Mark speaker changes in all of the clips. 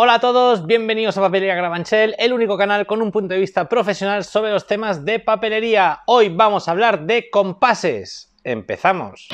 Speaker 1: Hola a todos, bienvenidos a Papelería Grabanchel, el único canal con un punto de vista profesional sobre los temas de papelería. Hoy vamos a hablar de compases. Empezamos.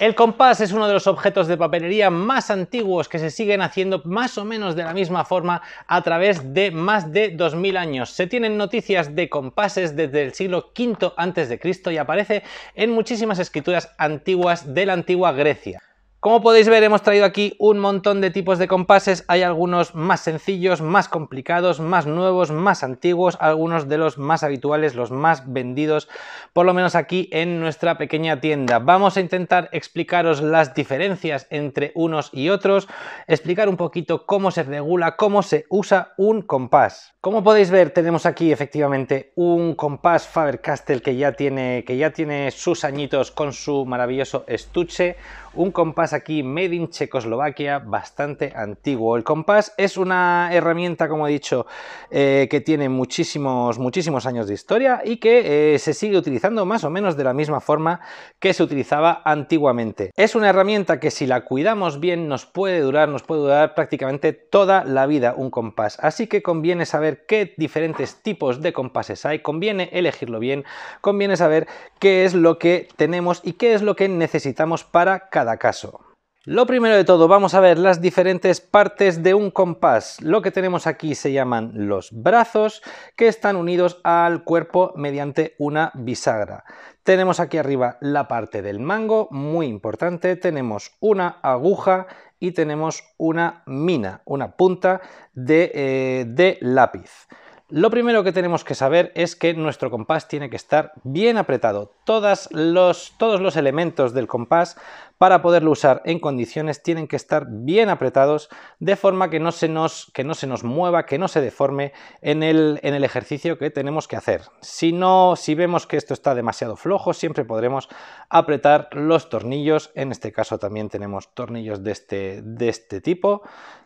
Speaker 1: El compás es uno de los objetos de papelería más antiguos que se siguen haciendo más o menos de la misma forma a través de más de 2000 años. Se tienen noticias de compases desde el siglo V a.C. y aparece en muchísimas escrituras antiguas de la antigua Grecia. Como podéis ver, hemos traído aquí un montón de tipos de compases. Hay algunos más sencillos, más complicados, más nuevos, más antiguos, algunos de los más habituales, los más vendidos, por lo menos aquí en nuestra pequeña tienda. Vamos a intentar explicaros las diferencias entre unos y otros, explicar un poquito cómo se regula, cómo se usa un compás. Como podéis ver, tenemos aquí efectivamente un compás Faber-Castell que ya tiene que ya tiene sus añitos con su maravilloso estuche, un compás aquí Made in Checoslovaquia, bastante antiguo. El compás es una herramienta, como he dicho, eh, que tiene muchísimos, muchísimos años de historia y que eh, se sigue utilizando más o menos de la misma forma que se utilizaba antiguamente. Es una herramienta que si la cuidamos bien nos puede durar, nos puede durar prácticamente toda la vida un compás. Así que conviene saber qué diferentes tipos de compases hay, conviene elegirlo bien, conviene saber qué es lo que tenemos y qué es lo que necesitamos para cada caso. Lo primero de todo, vamos a ver las diferentes partes de un compás. Lo que tenemos aquí se llaman los brazos, que están unidos al cuerpo mediante una bisagra. Tenemos aquí arriba la parte del mango, muy importante, tenemos una aguja y tenemos una mina, una punta de, eh, lápiz. Lo primero que tenemos que saber es que nuestro compás tiene que estar bien apretado. los, todos los elementos del compás para poderlo usar en condiciones tienen que estar bien apretados de forma que no se nos, que no se nos mueva, que no se deforme en el, en el ejercicio que tenemos que hacer. Si, no, si vemos que esto está demasiado flojo, siempre podremos apretar los tornillos. En este caso también tenemos tornillos de este, de este tipo.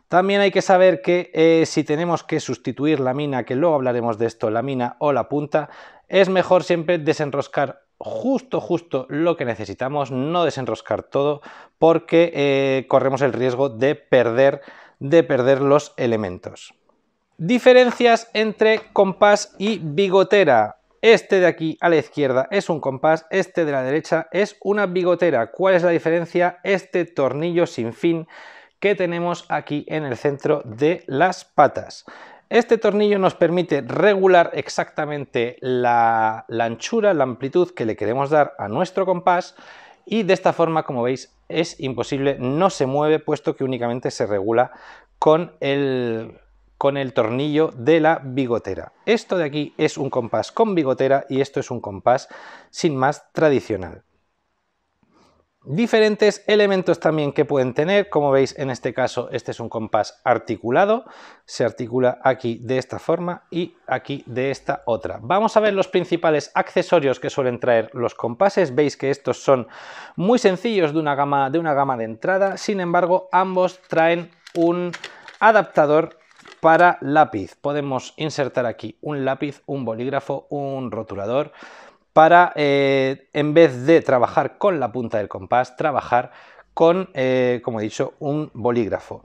Speaker 1: También hay que saber que eh, si tenemos que sustituir la mina, que luego hablaremos de esto, la mina o la punta, es mejor siempre desenroscar justo, justo lo que necesitamos, no desenroscar todo, porque eh, corremos el riesgo de perder, de perder los elementos. Diferencias entre compás y bigotera. Este de aquí a la izquierda es un compás, este de la derecha es una bigotera. ¿Cuál es la diferencia? Este tornillo sin fin que tenemos aquí en el centro de las patas. Este tornillo nos permite regular exactamente la, anchura, la amplitud que le queremos dar a nuestro compás y de esta forma, como veis, es imposible, no se mueve puesto que únicamente se regula con el, con el tornillo de la bigotera. Esto de aquí es un compás con bigotera y esto es un compás sin más tradicional. Diferentes elementos también que pueden tener, como veis en este caso, este es un compás articulado, se articula aquí de esta forma y aquí de esta otra. Vamos a ver los principales accesorios que suelen traer los compases, veis que estos son muy sencillos de una gama de, una gama de entrada, sin embargo ambos traen un adaptador para lápiz. Podemos insertar aquí un lápiz, un bolígrafo, un rotulador, para, eh, en vez de trabajar con la punta del compás, trabajar con, eh, como he dicho, un bolígrafo.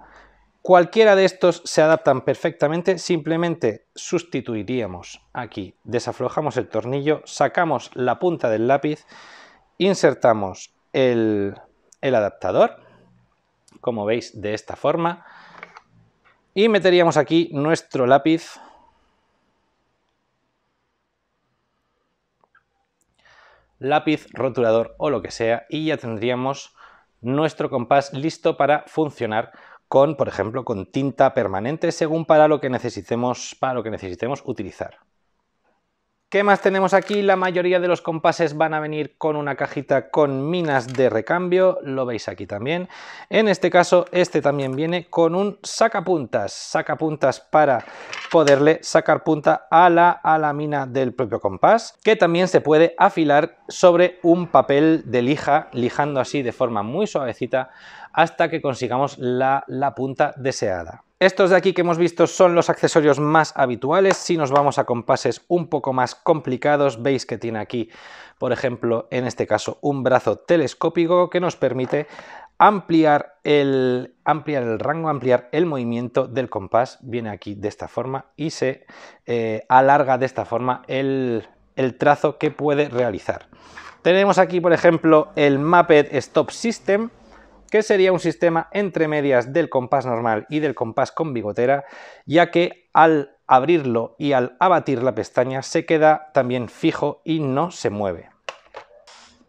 Speaker 1: Cualquiera de estos se adaptan perfectamente, simplemente sustituiríamos aquí, desaflojamos el tornillo, sacamos la punta del lápiz, insertamos el adaptador, como veis de esta forma, y meteríamos aquí nuestro lápiz lápiz, rotulador o lo que sea y ya tendríamos nuestro compás listo para funcionar con, por ejemplo, con tinta permanente según para lo que necesitemos, para lo que necesitemos utilizar. ¿Qué más tenemos aquí? La mayoría de los compases van a venir con una cajita con minas de recambio, lo veis aquí también. En este caso, este también viene con un sacapuntas, sacapuntas para poderle sacar punta a la, a la mina del propio compás, que también se puede afilar sobre un papel de lija, lijando así de forma muy suavecita hasta que consigamos la, la punta deseada. Estos de aquí que hemos visto son los accesorios más habituales. Si nos vamos a compases un poco más complicados, veis que tiene aquí, por ejemplo, en este caso, un brazo telescópico que nos permite ampliar el, ampliar el rango, ampliar el movimiento del compás. Viene aquí de esta forma y se eh, alarga de esta forma el, el trazo que puede realizar. Tenemos aquí, por ejemplo, el Mapped Stop System, que sería un sistema entre medias del compás normal y del compás con bigotera, ya que al abrirlo y al abatir la pestaña se queda también fijo y no se mueve.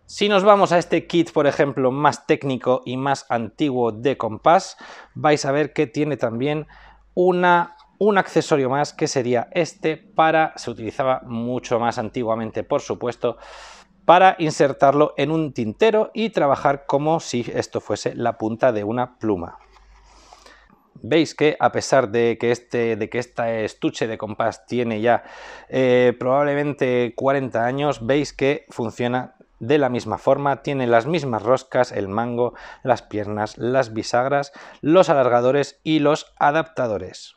Speaker 1: Si nos vamos a este kit, por ejemplo, más técnico y más antiguo de compás, vais a ver que tiene también una un accesorio más que sería este para, se utilizaba mucho más antiguamente por supuesto, para insertarlo en un tintero y trabajar como si esto fuese la punta de una pluma. Veis que a pesar de que este, de que esta estuche de compás tiene ya eh, probablemente 40 años, veis que funciona de la misma forma, tiene las mismas roscas, el mango, las piernas, las bisagras, los alargadores y los adaptadores.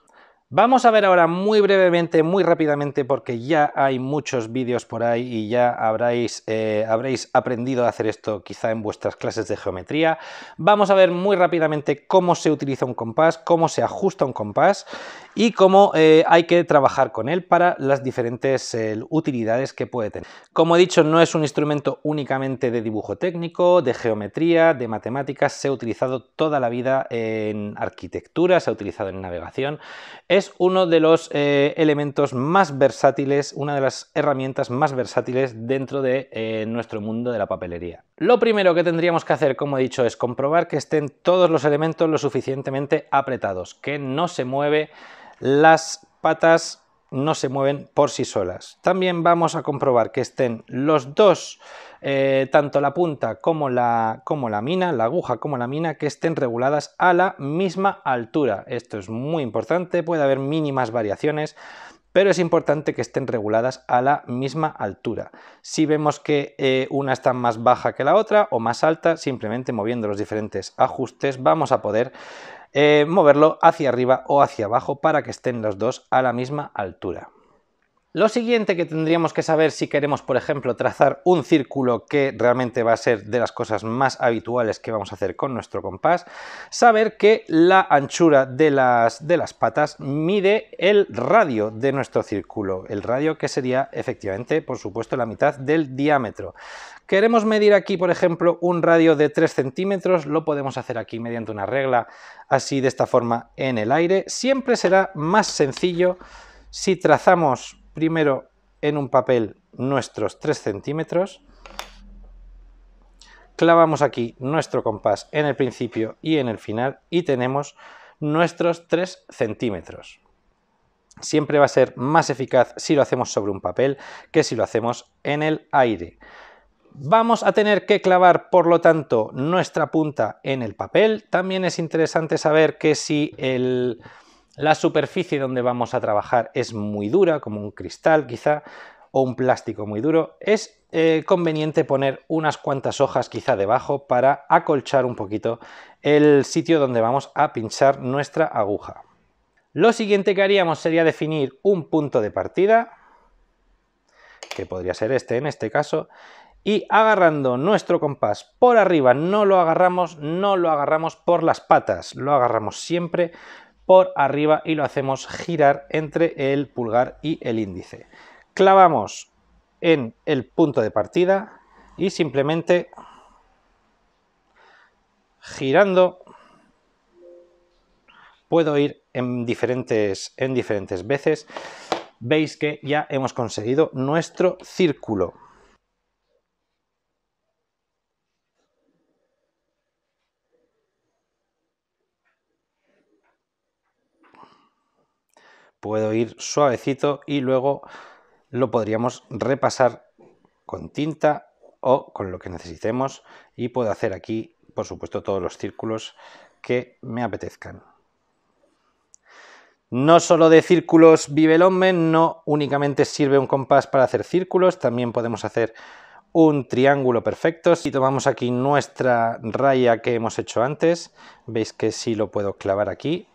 Speaker 1: Vamos a ver ahora muy brevemente, muy rápidamente, porque ya hay muchos vídeos por ahí y ya habréis, eh, habréis aprendido a hacer esto quizá en vuestras clases de geometría. Vamos a ver muy rápidamente cómo se utiliza un compás, cómo se ajusta un compás y cómo eh, hay que trabajar con él para las diferentes eh, utilidades que puede tener. Como he dicho, no es un instrumento únicamente de dibujo técnico, de geometría, de matemáticas, se ha utilizado toda la vida en arquitectura, se ha utilizado en navegación es uno de los eh, elementos más versátiles, una de las herramientas más versátiles dentro de eh, nuestro mundo de la papelería. Lo primero que tendríamos que hacer, como he dicho, es comprobar que estén todos los elementos lo suficientemente apretados, que no se mueve las patas no se mueven por sí solas. También vamos a comprobar que estén los dos, eh, tanto la punta como la, como la mina, la aguja como la mina, que estén reguladas a la misma altura. Esto es muy importante, puede haber mínimas variaciones, pero es importante que estén reguladas a la misma altura. Si vemos que eh, una está más baja que la otra o más alta, simplemente moviendo los diferentes ajustes vamos a poder eh, moverlo hacia arriba o hacia abajo para que estén los dos a la misma altura. Lo siguiente que tendríamos que saber si queremos, por ejemplo, trazar un círculo que realmente va a ser de las cosas más habituales que vamos a hacer con nuestro compás, saber que la anchura de las, de las patas mide el radio de nuestro círculo, el radio que sería efectivamente, por supuesto, la mitad del diámetro. Queremos medir aquí, por ejemplo, un radio de 3 centímetros, lo podemos hacer aquí mediante una regla así de esta forma en el aire. Siempre será más sencillo si trazamos primero en un papel nuestros 3 centímetros, clavamos aquí nuestro compás en el principio y en el final y tenemos nuestros 3 centímetros. Siempre va a ser más eficaz si lo hacemos sobre un papel que si lo hacemos en el aire. Vamos a tener que clavar, por lo tanto, nuestra punta en el papel. También es interesante saber que si la superficie donde vamos a trabajar es muy dura, como un cristal quizá, o un plástico muy duro, es eh, conveniente poner unas cuantas hojas quizá debajo para acolchar un poquito el sitio donde vamos a pinchar nuestra aguja. Lo siguiente que haríamos sería definir un punto de partida, que podría ser este en este caso, y agarrando nuestro compás por arriba, no lo agarramos, no lo agarramos por las patas, lo agarramos siempre por arriba y lo hacemos girar entre el pulgar y el índice. Clavamos en el punto de partida y simplemente girando puedo ir en diferentes, en diferentes veces. Veis que ya hemos conseguido nuestro círculo. puedo ir suavecito y luego lo podríamos repasar con tinta o con lo que necesitemos y puedo hacer aquí por supuesto todos los círculos que me apetezcan. No solo de círculos vive el hombre, no únicamente sirve un compás para hacer círculos, también podemos hacer un triángulo perfecto. Si tomamos aquí nuestra raya que hemos hecho antes, veis que sí lo puedo clavar aquí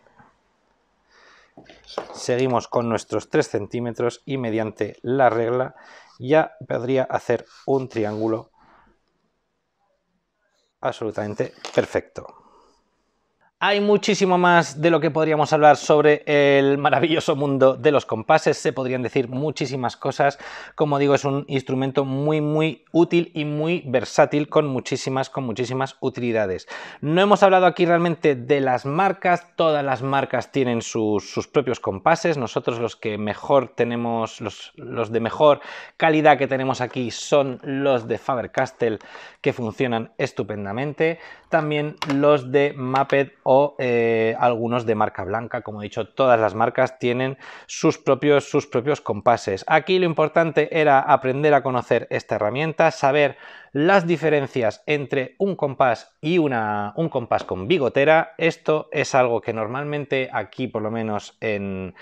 Speaker 1: Seguimos con nuestros 3 centímetros y mediante la regla ya podría hacer un triángulo absolutamente perfecto. Hay muchísimo más de lo que podríamos hablar sobre el maravilloso mundo de los compases. Se podrían decir muchísimas cosas. Como digo, es un instrumento muy, muy útil y muy versátil con muchísimas, con muchísimas utilidades. No hemos hablado aquí realmente de las marcas. Todas las marcas tienen sus, propios compases. Nosotros los que mejor tenemos, los, los de mejor calidad que tenemos aquí son los de Faber-Castell que funcionan estupendamente. También los de mappet o eh, algunos de marca blanca. Como he dicho, todas las marcas tienen sus propios, sus propios compases. Aquí lo importante era aprender a conocer esta herramienta, saber las diferencias entre un compás y una, un compás con bigotera. Esto es algo que normalmente aquí, por lo menos en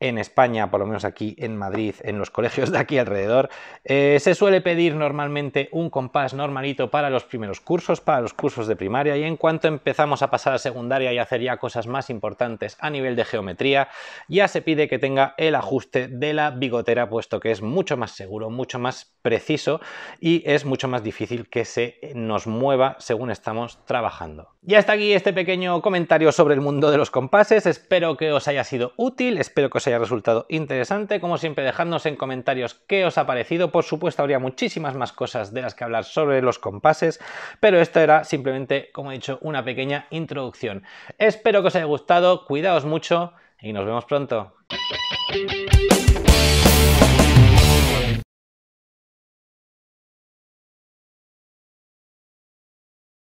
Speaker 1: en España, por lo menos aquí en Madrid, en los colegios de aquí alrededor, eh, se suele pedir normalmente un compás normalito para los primeros cursos, para los cursos de primaria y en cuanto empezamos a pasar a secundaria y hacer ya cosas más importantes a nivel de geometría, ya se pide que tenga el ajuste de la bigotera, puesto que es mucho más seguro, mucho más preciso y es mucho más difícil que se nos mueva según estamos trabajando. Ya está aquí este pequeño comentario sobre el mundo de los compases, espero que os haya sido útil, espero que os haya resultado interesante. Como siempre, dejadnos en comentarios qué os ha parecido. Por supuesto, habría muchísimas más cosas de las que hablar sobre los compases, pero esto era simplemente, como he dicho, una pequeña introducción. Espero que os haya gustado, cuidaos mucho y nos vemos pronto.